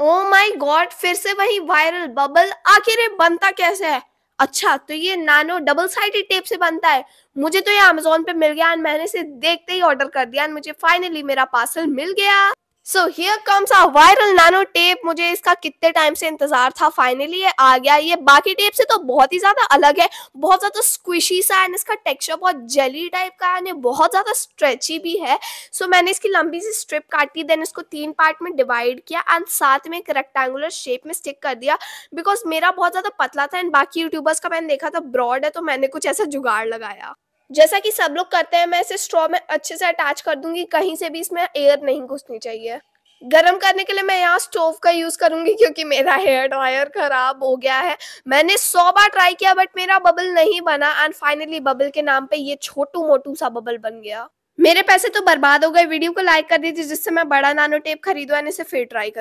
oh my God फिर से वही वायरल बबल आखिर ये बनता कैसे है अच्छा तो ये नानो डबल साइडेड टेप से बनता है मुझे तो ये अमेजोन पे मिल गया मैंने इसे देखते ही ऑर्डर कर दिया मुझे फाइनली मेरा पार्सल मिल गया so here comes a viral nano tape मुझे इसका कितने टाइम से इंतजार था फाइनली ये आ गया ये बाकी टेप से तो बहुत ही ज्यादा अलग है बहुत ज्यादा स्क्विशी सा एंड इसका टेक्सचर बहुत जेली टाइप का है बहुत ज्यादा स्ट्रेची भी है सो so, मैंने इसकी लंबी सी स्ट्रिप काटी देन इसको तीन पार्ट में डिवाइड किया एंड साथ में एक रेक्टेंगुलर शेप में स्टिक कर दिया बिकॉज मेरा बहुत ज्यादा पतला था एंड बाकी यूट्यूबर्स का मैंने देखा था ब्रॉड है तो मैंने कुछ ऐसा जुगाड़ लगाया जैसा कि सब लोग करते हैं मैं इसे स्ट्रॉ में अच्छे से अटैच कर दूंगी कहीं से भी इसमें एयर नहीं घुसनी चाहिए गर्म करने के लिए मैं यहाँ स्टोव का यूज करूंगी क्योंकि मेरा हेयर ड्रायर खराब हो गया है मैंने सौ बार ट्राई किया बट मेरा बबल नहीं बना एंड फाइनली बबल के नाम पे ये छोटू मोटू सा बबल बन गया मेरे पैसे तो बर्बाद हो गए वीडियो को लाइक कर दीजिए जिससे मैं बड़ा नानो टेप खरीदू एंड इसे फिर ट्राई कर